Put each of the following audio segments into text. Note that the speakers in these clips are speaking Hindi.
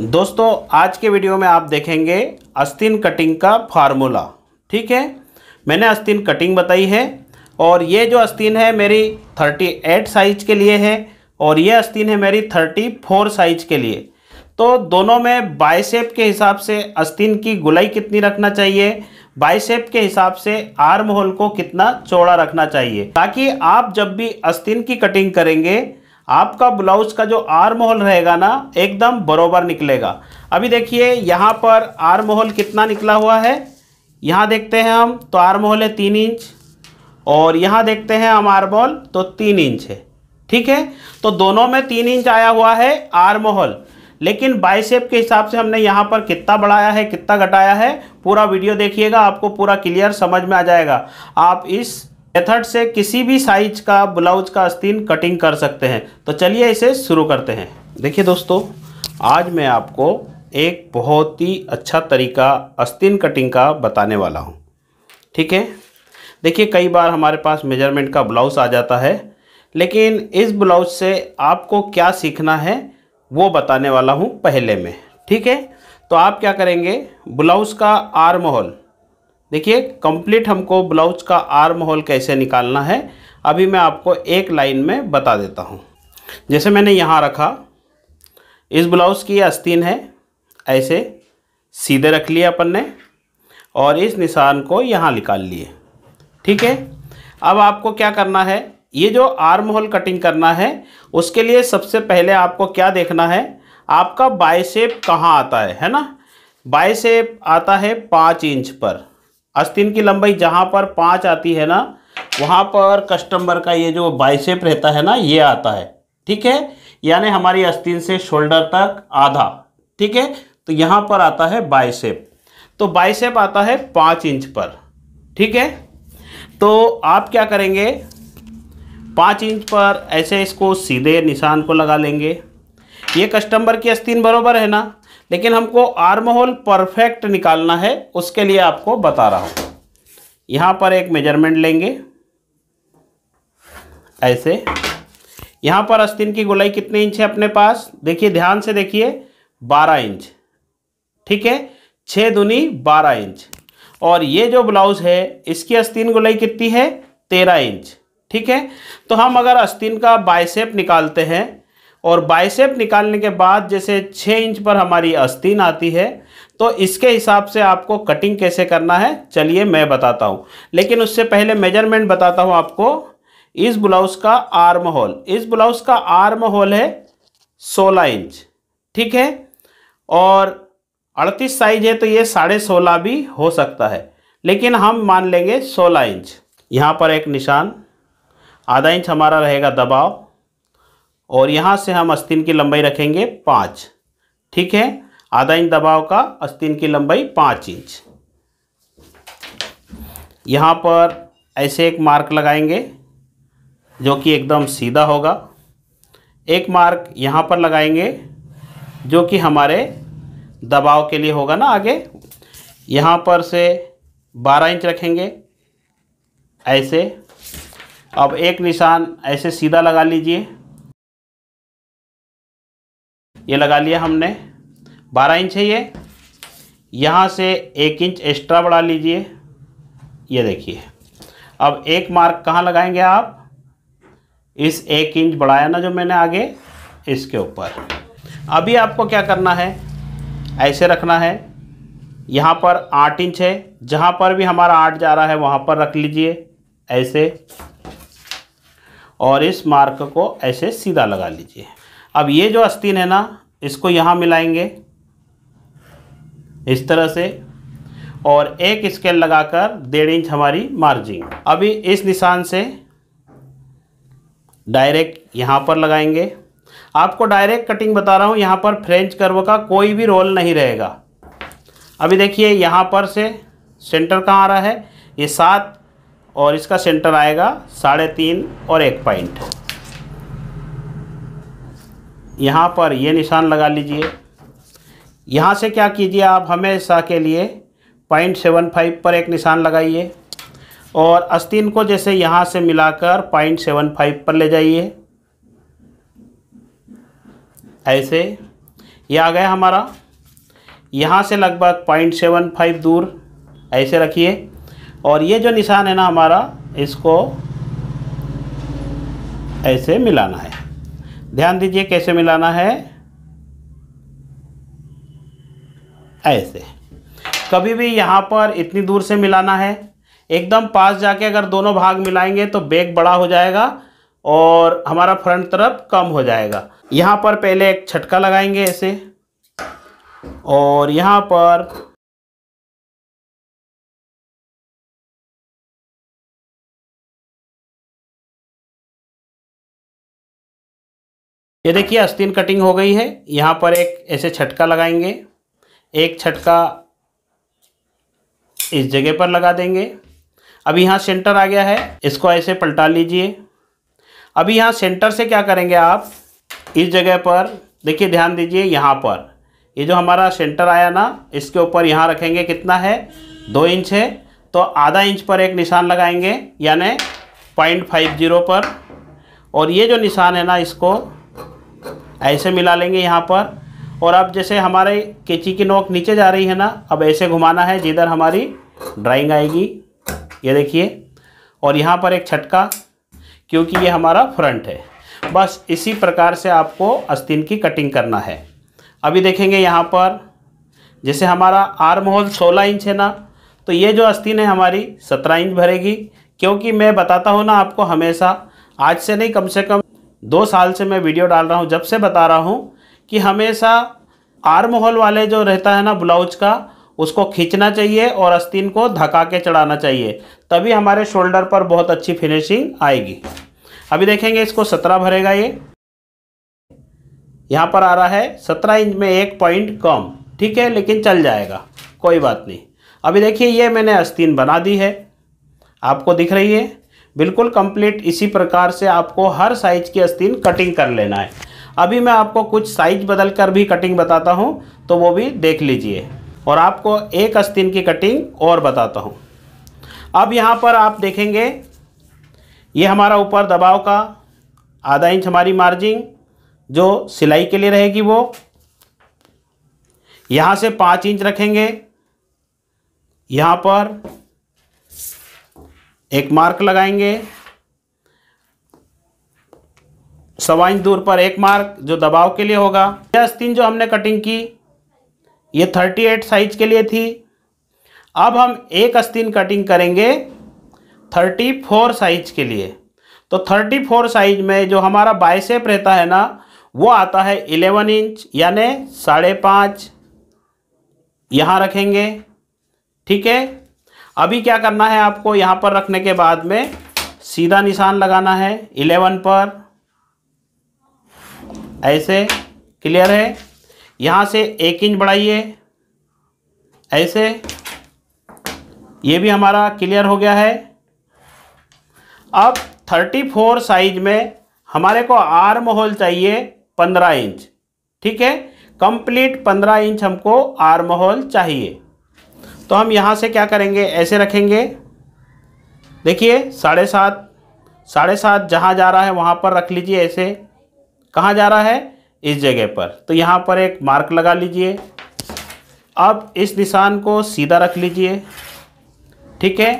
दोस्तों आज के वीडियो में आप देखेंगे अस्तिन कटिंग का फार्मूला ठीक है मैंने अस्तिन कटिंग बताई है और ये जो अस्तिन है मेरी 38 साइज के लिए है और ये अस्तिन है मेरी 34 साइज के लिए तो दोनों में बाइसेप के हिसाब से अस्तिन की गुलाई कितनी रखना चाहिए बाइसेप के हिसाब से आर्म होल को कितना चौड़ा रखना चाहिए ताकि आप जब भी अस्तिन की कटिंग करेंगे आपका ब्लाउज का जो आर्म होल रहेगा ना एकदम बरोबर निकलेगा अभी देखिए यहाँ पर आर्म होल कितना निकला हुआ है यहाँ देखते हैं हम तो आर्म होल है तीन इंच और यहाँ देखते हैं हम आर्म होल तो तीन इंच है ठीक है तो दोनों में तीन इंच आया हुआ है आर्म होल लेकिन बाइसेप के हिसाब से हमने यहाँ पर कितना बढ़ाया है कितना घटाया है पूरा वीडियो देखिएगा आपको पूरा क्लियर समझ में आ जाएगा आप इस मेथड से किसी भी साइज का ब्लाउज का आस्तीन कटिंग कर सकते हैं तो चलिए इसे शुरू करते हैं देखिए दोस्तों आज मैं आपको एक बहुत ही अच्छा तरीका आस्तीन कटिंग का बताने वाला हूँ ठीक है देखिए कई बार हमारे पास मेजरमेंट का ब्लाउज आ जाता है लेकिन इस ब्लाउज से आपको क्या सीखना है वो बताने वाला हूँ पहले में ठीक है तो आप क्या करेंगे ब्लाउज का आर्म होल देखिए कंप्लीट हमको ब्लाउज का आर्म होल कैसे निकालना है अभी मैं आपको एक लाइन में बता देता हूँ जैसे मैंने यहाँ रखा इस ब्लाउज़ की आस्तीन है ऐसे सीधे रख लिए अपन ने और इस निशान को यहाँ निकाल लिए ठीक है अब आपको क्या करना है ये जो आर्म होल कटिंग करना है उसके लिए सबसे पहले आपको क्या देखना है आपका बाइसेप कहाँ आता है है ना बाइसेप आता है पाँच इंच पर अस्तिन की लंबाई जहाँ पर पाँच आती है ना वहाँ पर कस्टमर का ये जो बाइसेप रहता है ना ये आता है ठीक है यानी हमारी अस्तिन से शोल्डर तक आधा ठीक है तो यहाँ पर आता है बाइसेप तो बाइसेप आता है पाँच इंच पर ठीक है तो आप क्या करेंगे पाँच इंच पर ऐसे इसको सीधे निशान को लगा लेंगे ये कस्टमर की अस्तिन बराबर है ना लेकिन हमको आर्म होल परफेक्ट निकालना है उसके लिए आपको बता रहा हूँ यहाँ पर एक मेजरमेंट लेंगे ऐसे यहाँ पर अस्तिन की गोलाई कितने इंच है अपने पास देखिए ध्यान से देखिए बारह इंच ठीक है छः दुनी बारह इंच और ये जो ब्लाउज़ है इसकी अस्तिन गोलाई कितनी है तेरह इंच ठीक है तो हम अगर अस्तिन का बाइसेप निकालते हैं और बाइसेप निकालने के बाद जैसे छः इंच पर हमारी अस्तीन आती है तो इसके हिसाब से आपको कटिंग कैसे करना है चलिए मैं बताता हूँ लेकिन उससे पहले मेजरमेंट बताता हूँ आपको इस ब्लाउज का आर्म होल इस ब्लाउज का आर्म होल है सोलह इंच ठीक है और अड़तीस साइज है तो ये साढ़े सोलह भी हो सकता है लेकिन हम मान लेंगे सोलह इंच यहाँ पर एक निशान आधा इंच हमारा रहेगा दबाव और यहाँ से हम अस्तिन की लंबाई रखेंगे पाँच ठीक है आधा इंच दबाव का अस्तिन की लंबाई पाँच इंच यहाँ पर ऐसे एक मार्क लगाएंगे जो कि एकदम सीधा होगा एक मार्क यहाँ पर लगाएंगे जो कि हमारे दबाव के लिए होगा ना आगे यहाँ पर से 12 इंच रखेंगे ऐसे अब एक निशान ऐसे सीधा लगा लीजिए ये लगा लिया हमने बारह इंच है ये यहाँ से एक इंच एक्स्ट्रा बढ़ा लीजिए ये देखिए अब एक मार्क कहाँ लगाएंगे आप इस एक इंच बढ़ाया ना जो मैंने आगे इसके ऊपर अभी आपको क्या करना है ऐसे रखना है यहाँ पर आठ इंच है जहाँ पर भी हमारा आठ जा रहा है वहाँ पर रख लीजिए ऐसे और इस मार्क को ऐसे सीधा लगा लीजिए अब ये जो आस्तीन है ना इसको यहाँ मिलाएंगे इस तरह से और एक स्केल लगाकर डेढ़ इंच हमारी मार्जिन अभी इस निशान से डायरेक्ट यहाँ पर लगाएंगे आपको डायरेक्ट कटिंग बता रहा हूँ यहाँ पर फ्रेंच कर्व का कोई भी रोल नहीं रहेगा अभी देखिए यहाँ पर से सेंटर कहाँ आ रहा है ये सात और इसका सेंटर आएगा साढ़े तीन और एक पॉइंट यहाँ पर ये निशान लगा लीजिए यहाँ से क्या कीजिए आप हमेशा के लिए पॉइंट सेवन फाइव पर एक निशान लगाइए और अस्तिन को जैसे यहाँ से मिलाकर पॉइंट सेवन फाइव पर ले जाइए ऐसे ये आ गया हमारा यहाँ से लगभग पॉइंट सेवन फाइव दूर ऐसे रखिए और ये जो निशान है ना हमारा इसको ऐसे मिलाना है ध्यान दीजिए कैसे मिलाना है ऐसे कभी भी यहाँ पर इतनी दूर से मिलाना है एकदम पास जाके अगर दोनों भाग मिलाएंगे तो बैग बड़ा हो जाएगा और हमारा फ्रंट तरफ कम हो जाएगा यहाँ पर पहले एक छटका लगाएंगे ऐसे और यहाँ पर ये देखिए अस्तीन कटिंग हो गई है यहाँ पर एक ऐसे छटका लगाएंगे एक छटका इस जगह पर लगा देंगे अभी यहाँ सेंटर आ गया है इसको ऐसे पलटा लीजिए अभी यहाँ सेंटर से क्या करेंगे आप इस जगह पर देखिए ध्यान दीजिए यहाँ पर ये जो हमारा सेंटर आया ना इसके ऊपर यहाँ रखेंगे कितना है दो इंच है तो आधा इंच पर एक निशान लगाएंगे यानी पॉइंट फाइव जीरो पर और ये जो निशान है ना इसको ऐसे मिला लेंगे यहाँ पर और अब जैसे हमारे केची की नोक नीचे जा रही है ना अब ऐसे घुमाना है जिधर हमारी ड्राइंग आएगी ये देखिए और यहाँ पर एक छटका क्योंकि ये हमारा फ्रंट है बस इसी प्रकार से आपको अस्तिन की कटिंग करना है अभी देखेंगे यहाँ पर जैसे हमारा आर्म होल सोलह इंच है ना तो ये जो अस्तिन है हमारी सत्रह इंच भरेगी क्योंकि मैं बताता हूँ ना आपको हमेशा आज से नहीं कम से कम दो साल से मैं वीडियो डाल रहा हूँ जब से बता रहा हूँ कि हमेशा आर्म होल वाले जो रहता है ना ब्लाउज का उसको खींचना चाहिए और अस्तीन को धका के चढ़ाना चाहिए तभी हमारे शोल्डर पर बहुत अच्छी फिनिशिंग आएगी अभी देखेंगे इसको सत्रह भरेगा ये यहाँ पर आ रहा है सत्रह इंच में एक पॉइंट कम ठीक है लेकिन चल जाएगा कोई बात नहीं अभी देखिए ये मैंने आस्तीन बना दी है आपको दिख रही है बिल्कुल कंप्लीट इसी प्रकार से आपको हर साइज की आस्तीन कटिंग कर लेना है अभी मैं आपको कुछ साइज बदल कर भी कटिंग बताता हूँ तो वो भी देख लीजिए और आपको एक आस्तीन की कटिंग और बताता हूँ अब यहाँ पर आप देखेंगे ये हमारा ऊपर दबाव का आधा इंच हमारी मार्जिन जो सिलाई के लिए रहेगी वो यहाँ से पाँच इंच रखेंगे यहाँ पर एक मार्क लगाएंगे सवा इंच दूर पर एक मार्क जो दबाव के लिए होगा यह आस्तीन जो हमने कटिंग की ये 38 साइज के लिए थी अब हम एक अस्तीन कटिंग करेंगे 34 साइज के लिए तो 34 साइज में जो हमारा बाइसेप रहता है ना वो आता है 11 इंच यानी साढ़े पाँच यहाँ रखेंगे ठीक है अभी क्या करना है आपको यहाँ पर रखने के बाद में सीधा निशान लगाना है इलेवन पर ऐसे क्लियर है यहाँ से एक इंच बढ़ाइए ऐसे ये भी हमारा क्लियर हो गया है अब 34 साइज में हमारे को आर्म होल चाहिए 15 इंच ठीक है कंप्लीट 15 इंच हमको आर्म होल चाहिए तो हम यहाँ से क्या करेंगे ऐसे रखेंगे देखिए साढ़े सात साढ़े सात जहाँ जा रहा है वहाँ पर रख लीजिए ऐसे कहाँ जा रहा है इस जगह पर तो यहाँ पर एक मार्क लगा लीजिए अब इस निशान को सीधा रख लीजिए ठीक है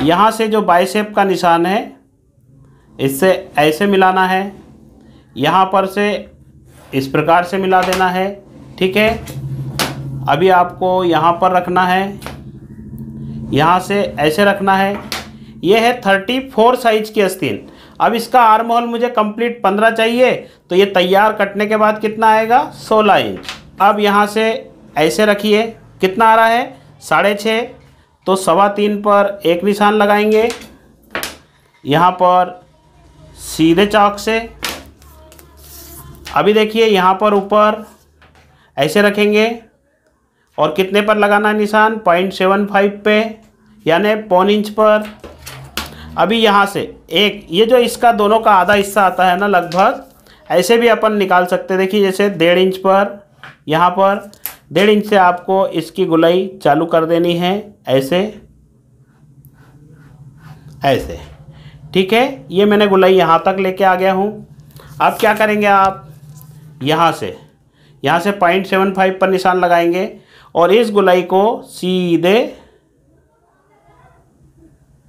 यहाँ से जो बाइसेप का निशान है इससे ऐसे मिलाना है यहाँ पर से इस प्रकार से मिला देना है ठीक है अभी आपको यहाँ पर रखना है यहाँ से ऐसे रखना है ये है थर्टी फोर साइज की आस्तीन अब इसका आर्म होल मुझे कंप्लीट पंद्रह चाहिए तो ये तैयार कटने के बाद कितना आएगा सोलह इंच अब यहाँ से ऐसे रखिए कितना आ रहा है साढ़े छः तो सवा तीन पर एक निशान लगाएंगे यहाँ पर सीधे चौक से अभी देखिए यहाँ पर ऊपर ऐसे रखेंगे और कितने पर लगाना है निशान पॉइंट सेवन फाइव पे यानी पौन इंच पर अभी यहाँ से एक ये जो इसका दोनों का आधा हिस्सा आता है ना लगभग ऐसे भी अपन निकाल सकते देखिए जैसे डेढ़ इंच पर यहाँ पर डेढ़ इंच से आपको इसकी गुलाई चालू कर देनी है ऐसे ऐसे ठीक है ये मैंने गुलाई यहाँ तक लेके आ गया हूँ अब क्या करेंगे आप यहाँ से यहाँ से पॉइंट सेवन फाइव पर निशान लगाएंगे और इस गुलाई को सीधे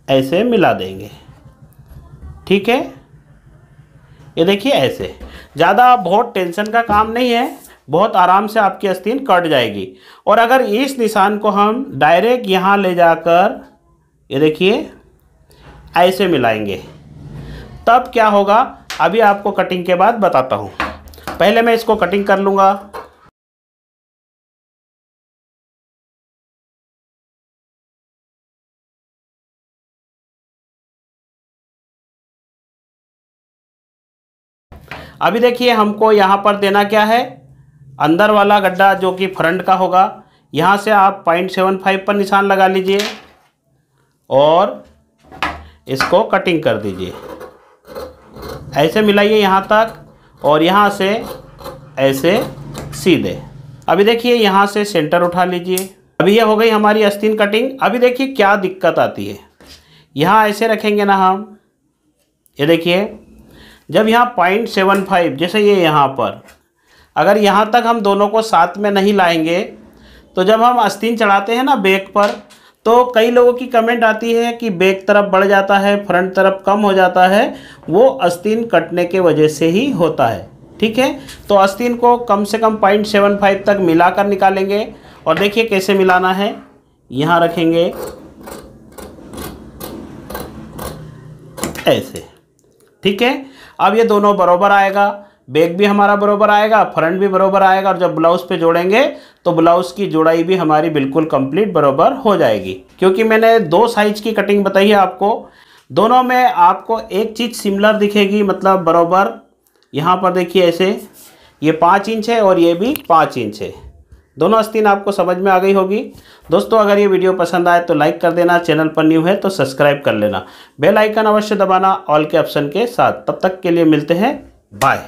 ऐसे मिला देंगे ठीक है ये देखिए ऐसे ज़्यादा बहुत टेंशन का काम नहीं है बहुत आराम से आपकी अस्थिन कट जाएगी और अगर इस निशान को हम डायरेक्ट यहाँ ले जाकर ये देखिए ऐसे मिलाएंगे तब क्या होगा अभी आपको कटिंग के बाद बताता हूँ पहले मैं इसको कटिंग कर लूँगा अभी देखिए हमको यहाँ पर देना क्या है अंदर वाला गड्ढा जो कि फ्रंट का होगा यहाँ से आप पॉइंट सेवन फाइव पर निशान लगा लीजिए और इसको कटिंग कर दीजिए ऐसे मिलाइए यहाँ तक और यहाँ से ऐसे सीधे अभी देखिए यहाँ से सेंटर उठा लीजिए अभी ये हो गई हमारी अस्तीन कटिंग अभी देखिए क्या दिक्कत आती है यहाँ ऐसे रखेंगे ना हम ये देखिए जब यहाँ पॉइंट सेवन फाइव जैसे ये यहाँ पर अगर यहाँ तक हम दोनों को साथ में नहीं लाएंगे तो जब हम आस्तीन चढ़ाते हैं ना बैक पर तो कई लोगों की कमेंट आती है कि बैक तरफ बढ़ जाता है फ्रंट तरफ कम हो जाता है वो आस्तीन कटने के वजह से ही होता है ठीक है तो आस्तीन को कम से कम पॉइंट सेवन फाइव तक मिला कर निकालेंगे और देखिए कैसे मिलाना है यहाँ रखेंगे ऐसे ठीक है अब ये दोनों बराबर आएगा बैक भी हमारा बराबर आएगा फ्रंट भी बराबर आएगा और जब ब्लाउज़ पे जोड़ेंगे तो ब्लाउज़ की जोड़ाई भी हमारी बिल्कुल कंप्लीट बराबर हो जाएगी क्योंकि मैंने दो साइज की कटिंग बताई है आपको दोनों में आपको एक चीज़ सिमिलर दिखेगी मतलब बराबर यहाँ पर देखिए ऐसे ये पाँच इंच है और ये भी पाँच इंच है दोनों आस्तीन आपको समझ में आ गई होगी दोस्तों अगर ये वीडियो पसंद आए तो लाइक कर देना चैनल पर न्यू है तो सब्सक्राइब कर लेना बेल आइकन अवश्य दबाना ऑल के ऑप्शन के साथ तब तक के लिए मिलते हैं बाय